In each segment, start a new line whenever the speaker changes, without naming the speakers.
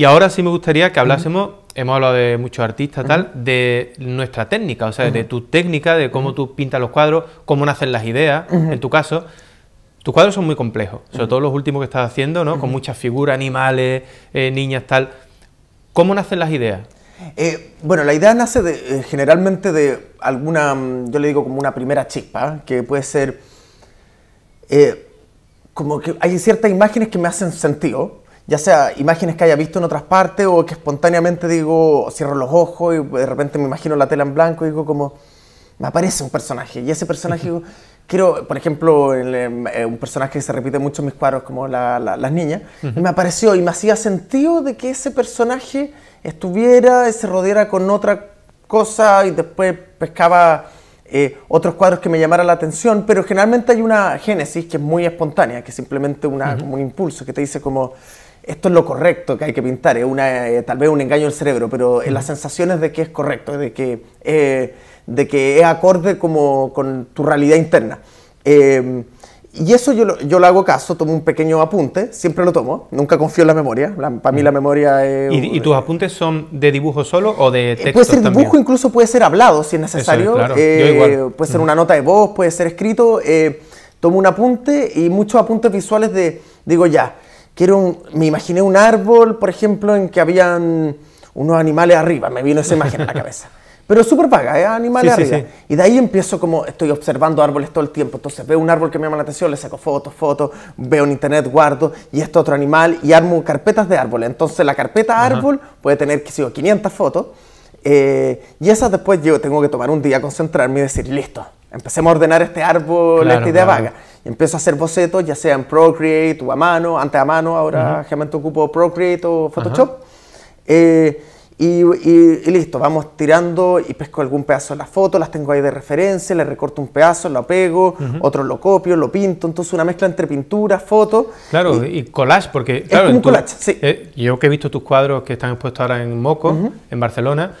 Y ahora sí me gustaría que hablásemos, hemos hablado de muchos artistas, tal, de nuestra técnica, o sea, de tu técnica, de cómo tú pintas los cuadros, cómo nacen las ideas, en tu caso. Tus cuadros son muy complejos, sobre todo los últimos que estás haciendo, ¿no? Con muchas figuras, animales, eh, niñas, tal. ¿Cómo nacen las ideas?
Eh, bueno, la idea nace eh, generalmente de alguna, mm, yo le digo como una primera chispa, que puede ser como que hay ciertas imágenes que me hacen sentido ya sea imágenes que haya visto en otras partes o que espontáneamente digo, cierro los ojos y de repente me imagino la tela en blanco y digo como, me aparece un personaje y ese personaje digo, quiero, por ejemplo, em, eh, un personaje que se repite mucho en mis cuadros como las niñas,
y me apareció
y me hacía sentido de que ese personaje estuviera, se rodeara con otra cosa y después pescaba... Eh, otros cuadros que me llamara la atención, pero generalmente hay una génesis que es muy espontánea, que es simplemente una, un impulso que te dice como, esto es lo correcto que hay que pintar, es una, eh, tal vez un engaño del cerebro, pero en las sensaciones de que es correcto, de que, eh, de que es acorde como con tu realidad interna. Em, y eso yo, yo hago caso, tomo un pequeño apunte, siempre lo tomo, nunca confío en la memoria, para mí la memoria es... ¿Y, ¿Y,
tus apuntes son de dibujo solo o de eh, texto? Puede ser dibujo,
incluso puede ser hablado si es necesario, puede ser una nota de voz, puede ser escrito, tomo un apunte y muchos apuntes visuales de, digo ya, me imaginé un árbol, por ejemplo, en que habían unos animales arriba, me vino esa imagen a la cabeza. Pero súper vaga, ¿eh? animales arriba. Y de ahí empiezo como, estoy observando árboles todo el tiempo, entonces veo un árbol que me llama la atención, le saco fotos, fotos, veo en internet, guardo, y esto otro animal, y armo carpetas de árboles. Entonces la carpeta árbol puede tener, qué sé yo, 500 fotos, eh, y esas después yo tengo que tomar un día, concentrarme y decir, listo, empecemos a ordenar este árbol, claro, esta idea vaga empiezo a hacer bocetos, ya sea en Procreate o a mano, antes a mano, ahora generalmente ocupo Procreate o Photoshop. Eh, y, listo, vamos tirando y pesco algún pedazo de la foto, las tengo ahí de referencia, le recorto un pedazo, lo pego, otro lo copio, lo pinto, entonces una
mezcla entre pintura, foto. Claro, y, collage, porque... es un collage, eh, yo que he visto tus cuadros que están expuestos ahora en Moco, en Barcelona,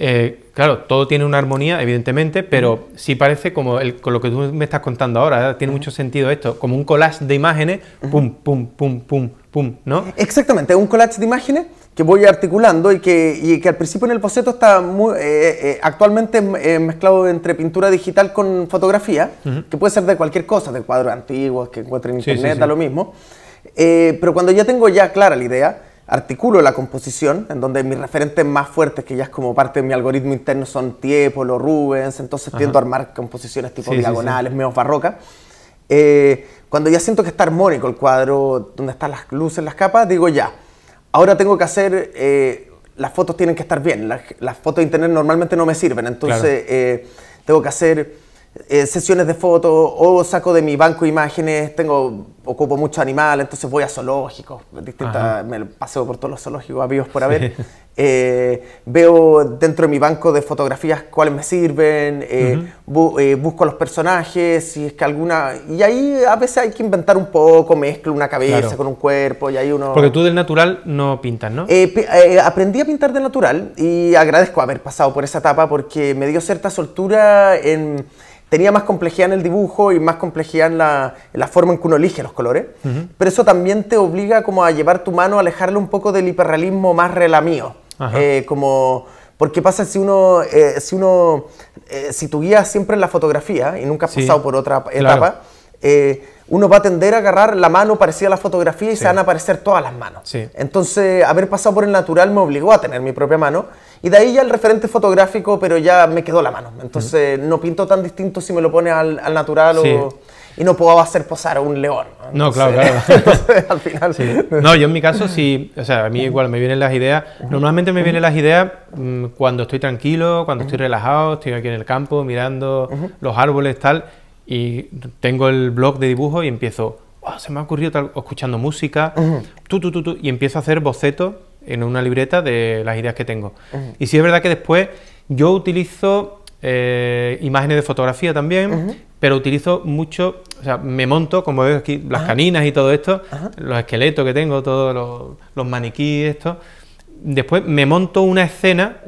eh, claro, todo tiene una armonía, evidentemente, pero sí parece como con lo que tú me estás contando ahora, tiene mucho sentido esto, como un collage de imágenes, pum, pum, pum, pum, pum, ¿no?
Exactamente, un collage de imágenes que voy articulando y que, al principio en el boceto está muy, eh, eh, actualmente mezclado entre pintura digital con fotografía, que puede ser de cualquier cosa, de cuadros antiguos que encuentren en internet, lo mismo. pero cuando ya tengo ya clara la idea, articulo la composición, en donde mis referentes más fuertes, que ya es como parte de mi algoritmo interno, son Tiepolo, Rubens, entonces tiendo a armar composiciones tipo diagonales, menos barrocas. Eh, cuando ya siento que está armónico el cuadro, donde están las luces, las capas, digo ya, ahora tengo que hacer, eh, las fotos tienen que estar bien, las, fotos de internet normalmente no me sirven, entonces eh, tengo que hacer sesiones de fotos o saco de mi banco imágenes, tengo ocupo mucho animal, entonces voy a zoológicos, me paseo por todos los zoológicos amigos por haber. Eh, veo dentro de mi banco de fotografías cuáles me sirven, eh, eh, busco los personajes, si es que alguna... Y ahí a veces hay que inventar un poco, mezclo una cabeza con un cuerpo y ahí uno... Porque
tú del natural no pintas, ¿no?
aprendí a pintar del natural y agradezco haber pasado por esa etapa porque me dio cierta soltura en tenía más complejidad en el dibujo y más complejidad en la, en la forma en que uno elige los colores, pero eso también te obliga como a llevar tu mano, a alejarle un poco del hiperrealismo más relamío. eh, como... Porque pasa si uno, eh, si uno, eh, si tu guía siempre en la fotografía y nunca has pasado por otra etapa, eh, uno va a tender a agarrar la mano parecida a la fotografía y se van a aparecer todas las manos. Entonces, haber pasado por el natural me obligó a tener mi propia mano y de ahí ya el referente fotográfico, pero ya me quedó la mano. Entonces, no pinto tan distinto si me lo pone al natural o y no puedo hacer posar a un león. No, claro, claro. al final. Sí. No, yo en mi caso
sí, o sea, a mí igual me vienen las ideas. Normalmente me vienen las ideas mm, cuando estoy tranquilo, cuando estoy relajado, estoy aquí en el campo mirando los árboles, tal, y tengo el blog de dibujo y empiezo. Oh, se me ha ocurrido tal, escuchando música, tú, y empiezo a hacer bocetos en una libreta de las ideas que tengo. Y sí es verdad que después yo utilizo eh, imágenes de fotografía también, pero utilizo mucho, o sea, me monto, como veis aquí, las caninas y todo esto, los esqueletos que tengo, todos los, los maniquíes, esto. Después me monto una escena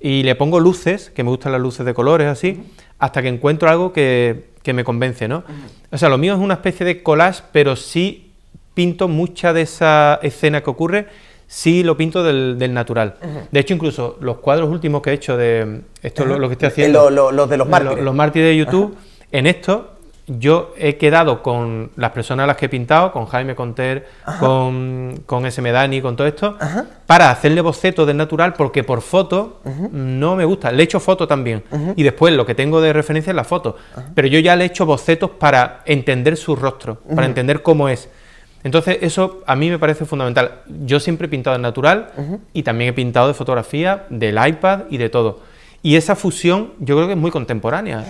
y le pongo luces, que me gustan las luces de colores, así, hasta que encuentro algo que, que me convence, ¿no? O sea, lo mío es una especie de collage, pero sí pinto mucha de esa escena que ocurre sí lo pinto del, natural. De hecho, incluso los cuadros últimos que he hecho de esto, lo, que estoy eh, haciendo. Los de los mártires. Los, mártires de YouTube, en esto yo he quedado con las personas a las que he pintado, con Jaime Conter, con, con Medani Medani, con todo esto, para hacerle bocetos del natural, porque por foto no me gusta. Le he hecho foto también. Y después lo que tengo de referencia es la foto. Pero yo ya le he hecho bocetos para entender su rostro, para entender cómo es. Entonces, eso a mí me parece fundamental. Yo siempre he pintado en natural y también he pintado de fotografía, del iPad y de todo. Y esa fusión yo creo que es muy contemporánea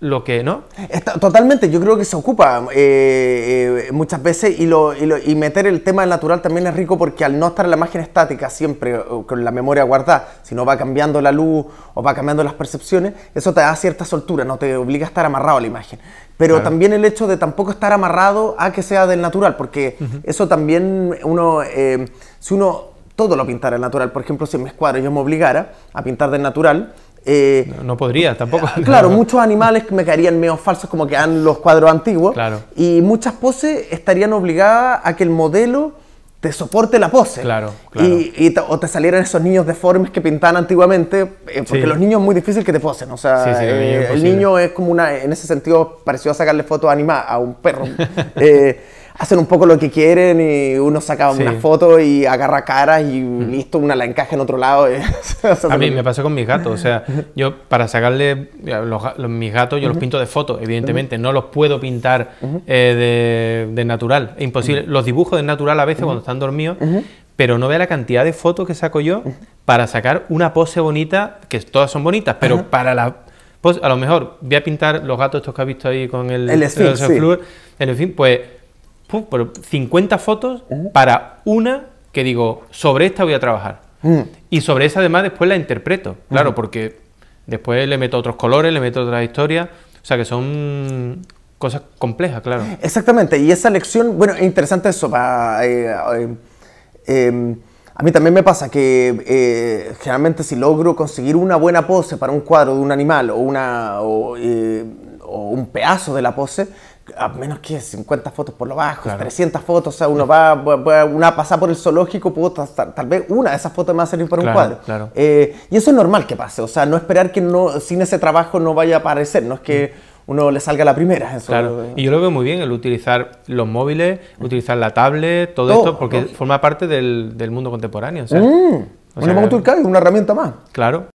lo que, ¿no?
Está, totalmente, yo creo que se ocupa eh, eh, muchas veces y, lo, y, meter el tema del natural también es rico porque al no estar la imagen estática siempre con la memoria guardada, no va cambiando la luz o va cambiando las percepciones, eso te da cierta soltura, no te obliga a estar amarrado a la imagen. Pero también el hecho de tampoco estar amarrado a que sea del natural, porque eso también uno, eh, si uno todo lo pintara del natural, por ejemplo, si en mi escuadra yo me obligara a pintar del natural, eh,
no, podría tampoco. Claro, muchos
animales me caerían medio falsos como que dan los cuadros antiguos. Claro. Y muchas poses estarían obligadas a que el modelo te soporte la pose. Claro, Y, o te salieran esos niños deformes que pintaban antiguamente, eh, porque los niños es muy difícil que te posen. O sea, eh, el niño es como una. En ese sentido, pareció sacarle fotos a, a un perro. hacen un poco lo que quieren y uno saca unas una foto y agarra caras y listo, una la encaja en otro lado. a mí me
pasa con mis gatos, o sea, yo para sacarle eh, los, mis gatos yo los pinto de foto, evidentemente, no los puedo pintar eh, de, natural, es imposible. Los dibujo de natural a veces cuando están dormidos, pero no vea la cantidad de fotos que saco yo para sacar una pose bonita, que todas son bonitas, pero para la pues a lo mejor voy a pintar los gatos estos que has visto ahí con el, el, En fin, pues 50 fotos para una que digo, sobre esta voy a trabajar. Mm. Y sobre esa además después la interpreto, claro, mm. porque después le meto otros colores, le meto otra historia o sea que son cosas complejas, claro.
Exactamente, y esa lección, bueno, es interesante eso, eh, eh, em, a mí también me pasa que eh, generalmente si logro conseguir una buena pose para un cuadro de un animal o, una, o, o un pedazo de la pose, a menos que 50 fotos por lo bajo, 300 fotos, o sea, uno va, va una pasada por el zoológico, puedo tal vez una de esas fotos me va a servir para un cuadro. Eh, y eso es normal que pase, o sea, no esperar que no, sin ese trabajo no vaya a aparecer, no es que mm. uno le salga la primera. Claro, y
yo lo veo muy bien el utilizar los móviles, mm. utilizar la tablet, todo, esto, porque forma parte del, mundo contemporáneo. O sea, mm. O sea, una herramienta más. Claro,